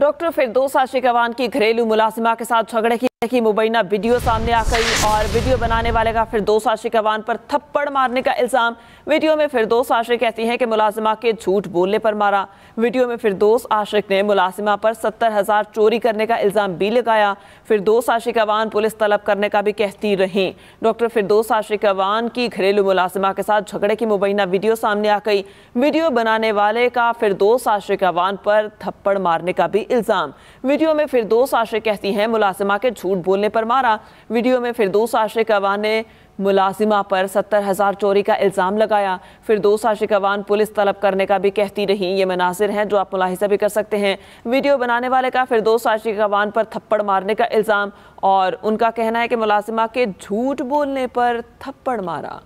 doctor फिरदोसा शिकवान की घरेलू मुलाजिमा के साथ झगड़े की की मुबैना वीडियो सामने आ गई और वीडियो बनाने वाले का फिर दो साशी कवान पर थप्पड़ मारने का इल्ज़ाम वीडियो में फिर दो आशिक कहती हैं कि मुलाजिमा के झूठ बोलने पर मारा वीडियो में फिर दो आशिक ने मुलाजिमा पर सत्तर हज़ार चोरी करने का इल्ज़ाम भी लगाया फिर दो साशी कवान पुलिस तलब करने का भी कहती रहीं डॉक्टर फिर दो साशी कवान की घरेलू मुलाजिमा के साथ झगड़े की मुबैना वीडियो सामने आ गई वीडियो बनाने वाले का फिर दो आशिक कवान पर थप्पड़ मारने का भी इल्ज़ाम वीडियो में फिर दो आशिक कहती हैं मुलाजिमा के झूठ झूठ बोलने पर मारा वीडियो में फिर फिरदोस आशिकवा ने मुलाजिमा पर सत्तर हज़ार चोरी का इल्ज़ाम लगाया फिर दो साशिकवान पुलिस तलब करने का भी कहती रही ये मनासिर हैं जो आप मुलाहिजा भी कर सकते हैं वीडियो बनाने वाले का फिर दो साशिकवान पर थप्पड़ मारने का इल्ज़ाम और उनका कहना है कि मुलाजिमा के झूठ बोलने पर थप्पड़ मारा